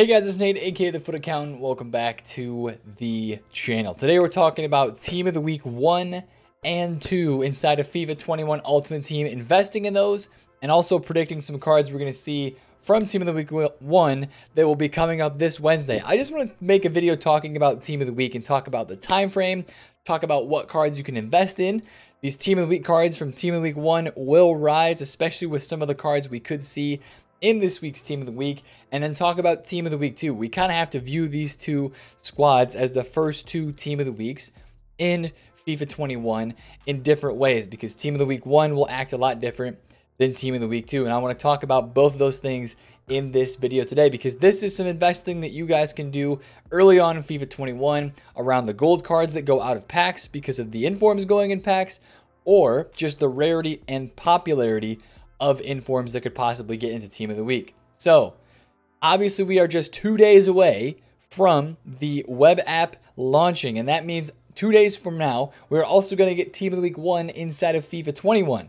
Hey guys, it's Nate, aka The Foot Accountant. Welcome back to the channel. Today we're talking about Team of the Week 1 and 2 inside of FIFA 21 Ultimate Team, investing in those, and also predicting some cards we're going to see from Team of the Week 1 that will be coming up this Wednesday. I just want to make a video talking about Team of the Week and talk about the time frame, talk about what cards you can invest in. These Team of the Week cards from Team of the Week 1 will rise, especially with some of the cards we could see in this week's team of the week and then talk about team of the week too. We kind of have to view these two squads as the first two team of the weeks in FIFA 21 in different ways because team of the week 1 will act a lot different than team of the week 2 and I want to talk about both of those things in this video today because this is some investing that you guys can do early on in FIFA 21 around the gold cards that go out of packs because of the informs going in packs or just the rarity and popularity of informs that could possibly get into team of the week. So, obviously, we are just two days away from the web app launching, and that means two days from now, we're also going to get team of the week one inside of FIFA 21.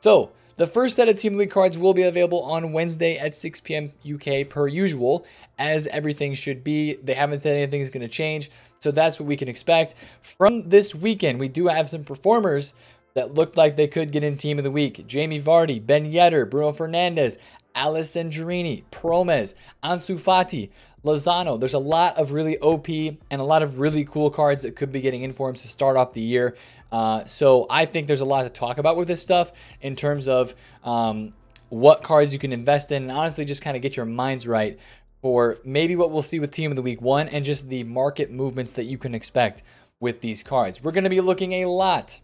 So, the first set of Team of the Week cards will be available on Wednesday at 6 p.m. UK per usual, as everything should be. They haven't said anything is going to change, so that's what we can expect. From this weekend, we do have some performers that looked like they could get in Team of the Week. Jamie Vardy, Ben Yedder, Bruno Fernandez, Alisson, Girini, Promes, Ansu Fati, Lozano. There's a lot of really OP and a lot of really cool cards that could be getting in for him to start off the year. Uh, so I think there's a lot to talk about with this stuff in terms of um, what cards you can invest in and honestly just kind of get your minds right for maybe what we'll see with Team of the Week 1 and just the market movements that you can expect with these cards. We're going to be looking a lot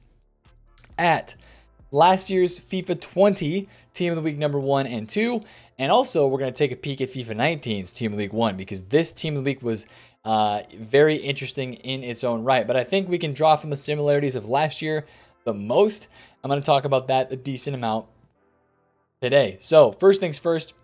at last year's FIFA 20 Team of the Week number one and two. And also, we're going to take a peek at FIFA 19's Team of the Week one because this Team of the Week was uh, very interesting in its own right. But I think we can draw from the similarities of last year the most. I'm going to talk about that a decent amount today. So, first things first,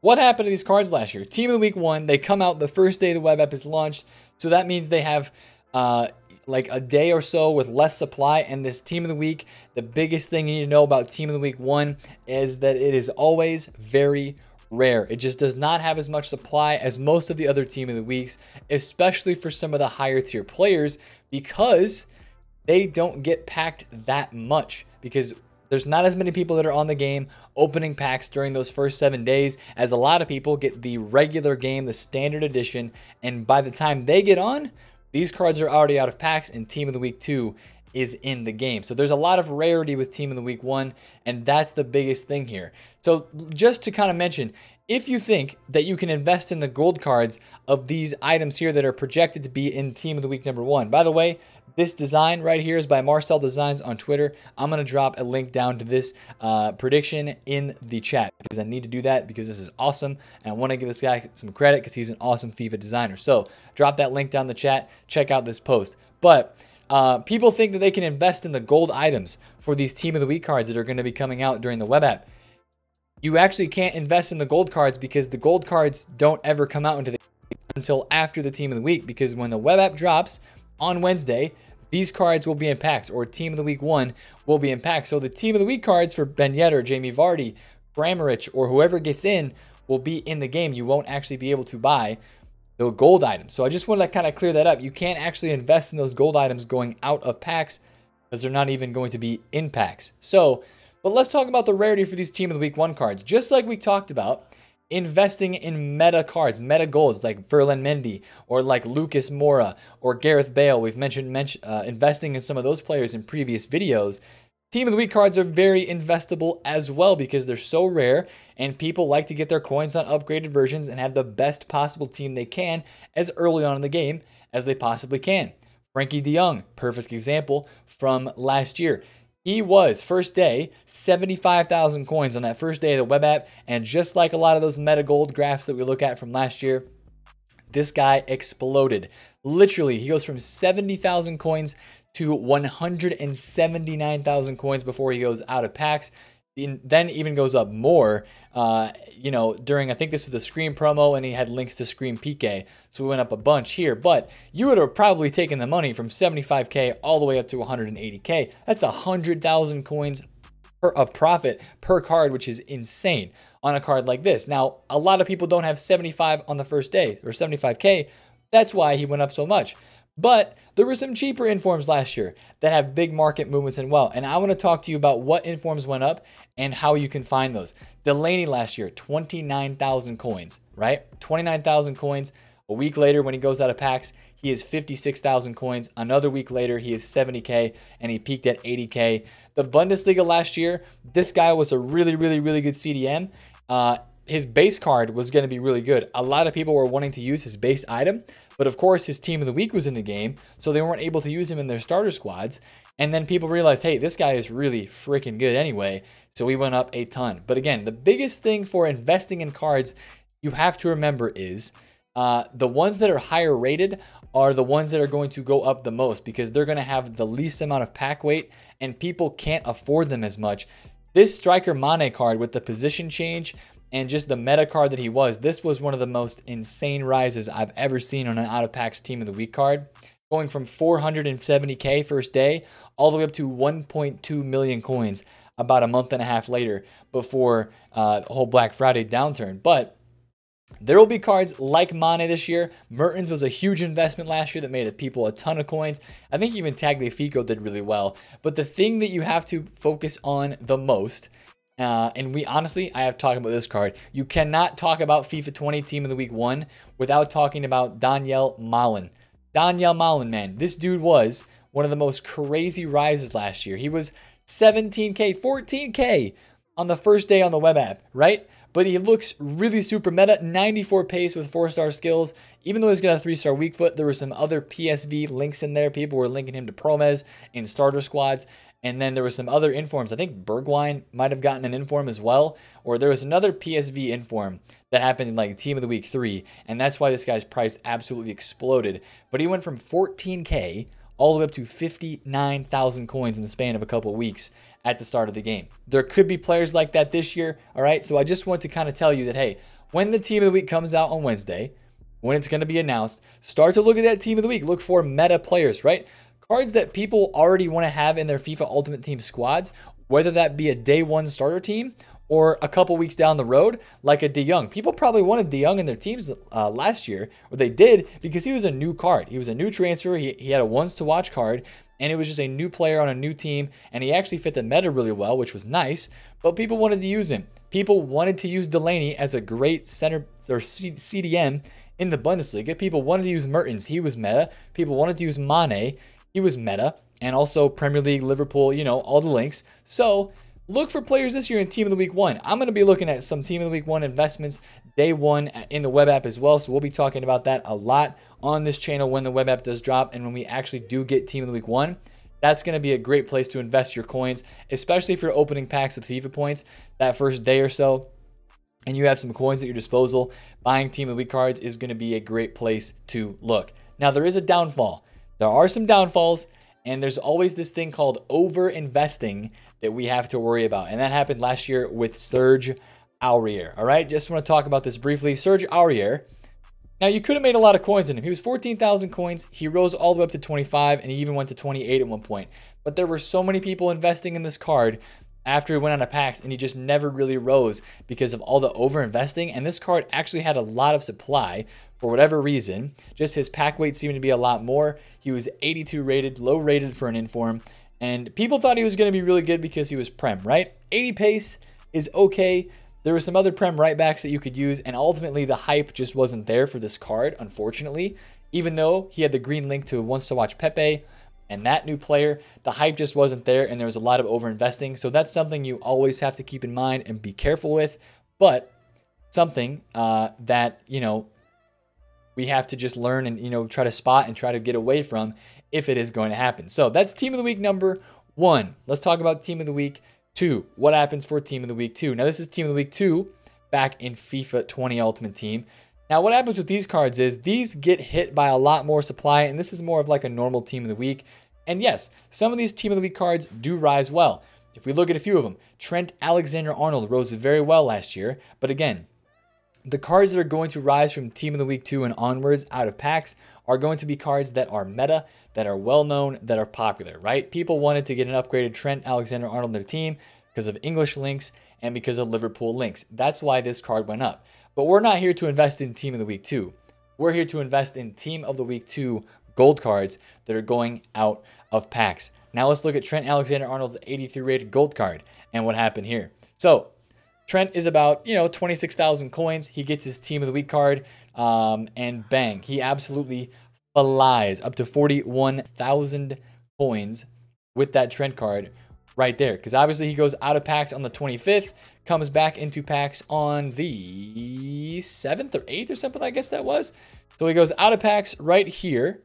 what happened to these cards last year? Team of the Week 1, they come out the first day the web app is launched. So that means they have uh, like a day or so with less supply and this team of the week the biggest thing you need to know about team of the week one is that it is always very rare it just does not have as much supply as most of the other team of the weeks especially for some of the higher tier players because they don't get packed that much because there's not as many people that are on the game opening packs during those first seven days as a lot of people get the regular game, the standard edition. And by the time they get on, these cards are already out of packs and Team of the Week 2 is in the game. So there's a lot of rarity with Team of the Week 1 and that's the biggest thing here. So just to kind of mention, if you think that you can invest in the gold cards of these items here that are projected to be in Team of the Week number one, by the way, this design right here is by Marcel Designs on Twitter. I'm going to drop a link down to this uh, prediction in the chat because I need to do that because this is awesome. And I want to give this guy some credit because he's an awesome FIFA designer. So drop that link down the chat. Check out this post. But uh, people think that they can invest in the gold items for these Team of the Week cards that are going to be coming out during the web app. You actually can't invest in the gold cards because the gold cards don't ever come out until after the Team of the Week because when the web app drops on Wednesday, these cards will be in packs, or Team of the Week 1 will be in packs. So the Team of the Week cards for Ben Yedder, Jamie Vardy, Bramerich, or whoever gets in will be in the game. You won't actually be able to buy the gold items. So I just want to kind of clear that up. You can't actually invest in those gold items going out of packs because they're not even going to be in packs. So, but let's talk about the rarity for these Team of the Week 1 cards. Just like we talked about, investing in meta cards, meta golds like Verlin Mendy or like Lucas Mora or Gareth Bale. We've mentioned uh, investing in some of those players in previous videos. Team of the Week cards are very investable as well because they're so rare and people like to get their coins on upgraded versions and have the best possible team they can as early on in the game as they possibly can. Frankie DeYoung, perfect example from last year. He was first day 75,000 coins on that first day of the web app. And just like a lot of those meta gold graphs that we look at from last year, this guy exploded. Literally, he goes from 70,000 coins to 179,000 coins before he goes out of packs then even goes up more. Uh, you know, during I think this was the Scream promo, and he had links to Scream PK, so we went up a bunch here. But you would have probably taken the money from 75k all the way up to 180k. That's a hundred thousand coins per, of profit per card, which is insane on a card like this. Now, a lot of people don't have 75 on the first day or 75k. That's why he went up so much. But there were some cheaper informs last year that have big market movements and well. And I want to talk to you about what informs went up and how you can find those. Delaney last year, 29,000 coins, right? 29,000 coins. A week later, when he goes out of packs, he is 56,000 coins. Another week later, he is 70K and he peaked at 80K. The Bundesliga last year, this guy was a really, really, really good CDM. Uh, his base card was going to be really good. A lot of people were wanting to use his base item, but of course, his team of the week was in the game, so they weren't able to use him in their starter squads. And then people realized, hey, this guy is really freaking good anyway. So we went up a ton. But again, the biggest thing for investing in cards you have to remember is uh, the ones that are higher rated are the ones that are going to go up the most because they're going to have the least amount of pack weight and people can't afford them as much. This striker Mane card with the position change and just the meta card that he was, this was one of the most insane rises I've ever seen on an out of packs team of the week card. Going from 470k first day all the way up to 1.2 million coins about a month and a half later before uh, the whole Black Friday downturn. But there will be cards like Mane this year. Mertens was a huge investment last year that made people a ton of coins. I think even Tagliafico did really well. But the thing that you have to focus on the most uh, and we honestly, I have talked about this card. You cannot talk about FIFA 20 Team of the Week 1 without talking about Danielle Malin. Danielle Malin, man, this dude was one of the most crazy rises last year. He was 17K, 14K on the first day on the web app, right? But he looks really super meta, 94 pace with four star skills. Even though he's got a three star weak foot, there were some other PSV links in there. People were linking him to Promes in starter squads. And then there was some other informs. I think Bergwine might have gotten an inform as well. Or there was another PSV inform that happened in like team of the week three. And that's why this guy's price absolutely exploded. But he went from 14K all the way up to 59,000 coins in the span of a couple of weeks at the start of the game. There could be players like that this year. All right. So I just want to kind of tell you that, hey, when the team of the week comes out on Wednesday, when it's going to be announced, start to look at that team of the week. Look for meta players, right? cards that people already want to have in their FIFA Ultimate Team squads, whether that be a day one starter team or a couple weeks down the road, like a De Young. People probably wanted De Young in their teams uh, last year, or they did because he was a new card. He was a new transfer. He, he had a once to watch card, and it was just a new player on a new team, and he actually fit the meta really well, which was nice. But people wanted to use him. People wanted to use Delaney as a great center or CDM in the Bundesliga. People wanted to use Mertens. He was meta. People wanted to use Mane. He was meta and also Premier League, Liverpool, you know, all the links. So look for players this year in Team of the Week 1. I'm going to be looking at some Team of the Week 1 investments day one in the web app as well. So we'll be talking about that a lot on this channel when the web app does drop and when we actually do get Team of the Week 1. That's going to be a great place to invest your coins, especially if you're opening packs with FIFA points that first day or so and you have some coins at your disposal. Buying Team of the Week cards is going to be a great place to look. Now, there is a downfall. There are some downfalls, and there's always this thing called over investing that we have to worry about. And that happened last year with Serge Aurier. All right, just want to talk about this briefly. Serge Aurier. Now, you could have made a lot of coins in him. He was 14,000 coins. He rose all the way up to 25, and he even went to 28 at one point. But there were so many people investing in this card after he went on a PAX, and he just never really rose because of all the over investing. And this card actually had a lot of supply, for whatever reason. Just his pack weight seemed to be a lot more. He was 82 rated, low rated for an inform. And people thought he was going to be really good because he was Prem, right? 80 pace is okay. There were some other Prem right backs that you could use, and ultimately the hype just wasn't there for this card, unfortunately. Even though he had the green link to Wants to Watch Pepe and that new player, the hype just wasn't there, and there was a lot of overinvesting. So that's something you always have to keep in mind and be careful with. But something uh, that, you know, we have to just learn and you know try to spot and try to get away from if it is going to happen. So that's team of the week number one. Let's talk about team of the week two. What happens for team of the week two? Now this is team of the week two back in FIFA 20 Ultimate Team. Now what happens with these cards is these get hit by a lot more supply and this is more of like a normal team of the week. And yes, some of these team of the week cards do rise well. If we look at a few of them, Trent Alexander Arnold rose very well last year, but again, the cards that are going to rise from Team of the Week 2 and onwards out of packs are going to be cards that are meta, that are well known, that are popular, right? People wanted to get an upgraded Trent Alexander Arnold in their team because of English links and because of Liverpool links. That's why this card went up. But we're not here to invest in Team of the Week 2. We're here to invest in Team of the Week 2 gold cards that are going out of packs. Now let's look at Trent Alexander Arnold's 83 rated gold card and what happened here. So Trent is about, you know, 26,000 coins. He gets his team of the week card, um, and bang, he absolutely flies up to 41,000 coins with that Trent card right there. Because obviously he goes out of packs on the 25th, comes back into packs on the 7th or 8th or something, I guess that was. So he goes out of packs right here,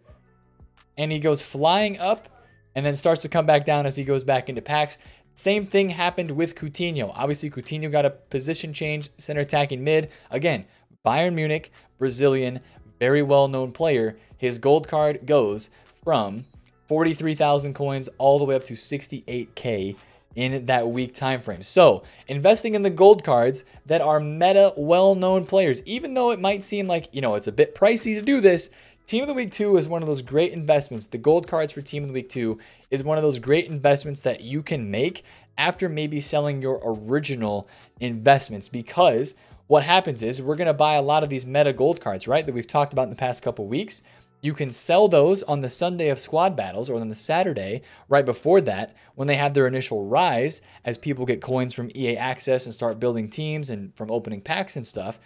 and he goes flying up and then starts to come back down as he goes back into packs. Same thing happened with Coutinho. Obviously, Coutinho got a position change, center attacking mid. Again, Bayern Munich, Brazilian, very well known player. His gold card goes from 43,000 coins all the way up to 68K in that week time frame. So, investing in the gold cards that are meta well-known players, even though it might seem like, you know, it's a bit pricey to do this, Team of the Week 2 is one of those great investments. The gold cards for Team of the Week 2 is one of those great investments that you can make after maybe selling your original investments because what happens is we're going to buy a lot of these meta gold cards, right? That we've talked about in the past couple weeks. You can sell those on the Sunday of squad battles or on the Saturday right before that when they have their initial rise as people get coins from EA access and start building teams and from opening packs and stuff.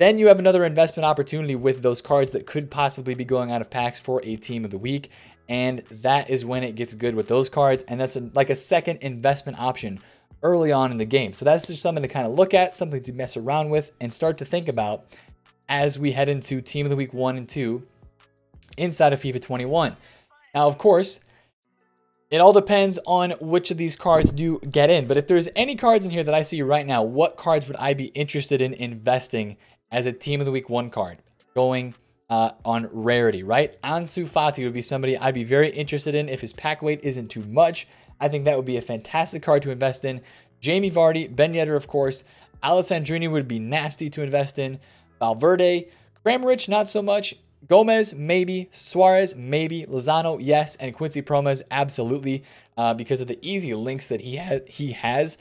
Then you have another investment opportunity with those cards that could possibly be going out of packs for a team of the week. And that is when it gets good with those cards. And that's a, like a second investment option early on in the game. So that's just something to kind of look at, something to mess around with and start to think about as we head into team of the week one and two inside of FIFA 21. Now, of course, it all depends on which of these cards do get in. But if there's any cards in here that I see right now, what cards would I be interested in investing as a team of the week one card going uh, on rarity, right? Ansu Fati would be somebody I'd be very interested in if his pack weight isn't too much. I think that would be a fantastic card to invest in. Jamie Vardy, Ben Yedder, of course. Alessandrini would be nasty to invest in. Valverde, Kramrich, not so much. Gomez, maybe. Suarez, maybe. Lozano, yes. And Quincy Promes, absolutely, uh, because of the easy links that he, ha- he has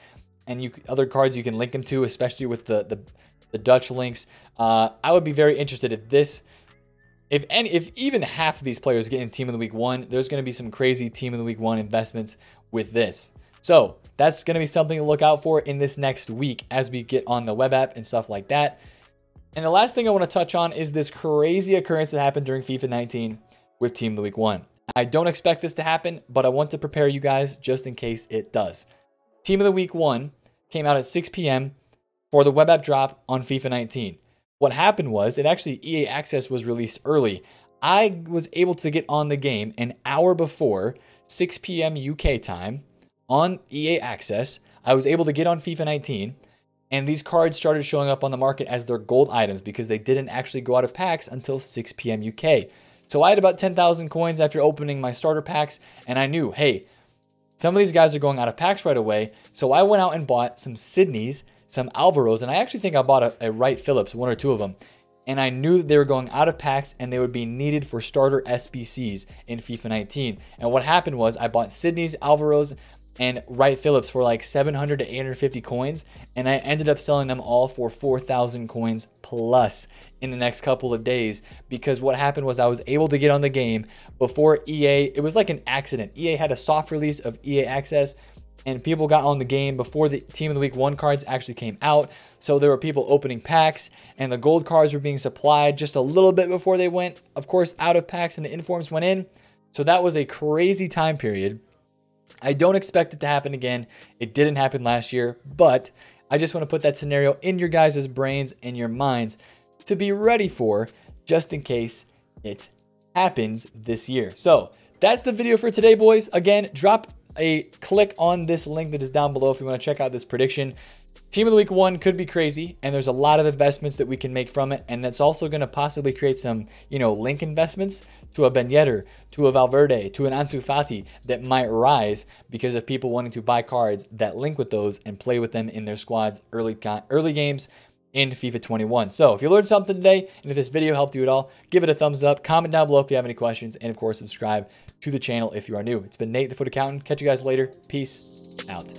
and you other cards you can link him to, especially with the, the the Dutch links. Uh, I would be very interested if this, if any, if even half of these players get in team of the week one, there's going to be some crazy team of the week one investments with this. So that's going to be something to look out for in this next week as we get on the web app and stuff like that. And the last thing I want to touch on is this crazy occurrence that happened during FIFA 19 with Team of the Week 1. I don't expect this to happen, but I want to prepare you guys just in case it does. Team of the Week 1 came out at 6 p.m for the web app drop on FIFA 19. What happened was it actually EA Access was released early. I was able to get on the game an hour before 6 p.m. UK time on EA Access. I was able to get on FIFA 19 and these cards started showing up on the market as their gold items because they didn't actually go out of packs until 6 p.m. UK. So I had about 10,000 coins after opening my starter packs, and I knew, hey, some of these guys are going out of packs right away. So I went out and bought some Sydney's some Alvaros, and I actually think I bought a, a Wright Phillips, one or two of them. And I knew they were going out of packs and they would be needed for starter SBCs in FIFA 19. And what happened was I bought Sydney's Alvaros and Wright Phillips for like 700 to 850 coins, and I ended up selling them all for 4,000 coins plus in the next couple of days because what happened was I was able to get on the game before EA. It was like an accident. EA had a soft release of EA Access and people got on the game before the team of the week one cards actually came out. So there were people opening packs and the gold cards were being supplied just a little bit before they went, of course, out of packs and the informs went in. So that was a crazy time period. I don't expect it to happen again. It didn't happen last year, but I just want to put that scenario in your guys' brains and your minds to be ready for just in case it happens this year. So that's the video for today, boys. Again, drop a click on this link that is down below if you want to check out this prediction. Team of the week one could be crazy, and there's a lot of investments that we can make from it, and that's also going to possibly create some, you know, link investments to a Ben Yedder, to a Valverde, to an Ansu Fati that might rise because of people wanting to buy cards that link with those and play with them in their squads early early games in FIFA 21. So if you learned something today, and if this video helped you at all, give it a thumbs up, comment down below if you have any questions, and of course, subscribe to the channel if you are new. It's been Nate, the Foot Accountant. Catch you guys later. Peace out.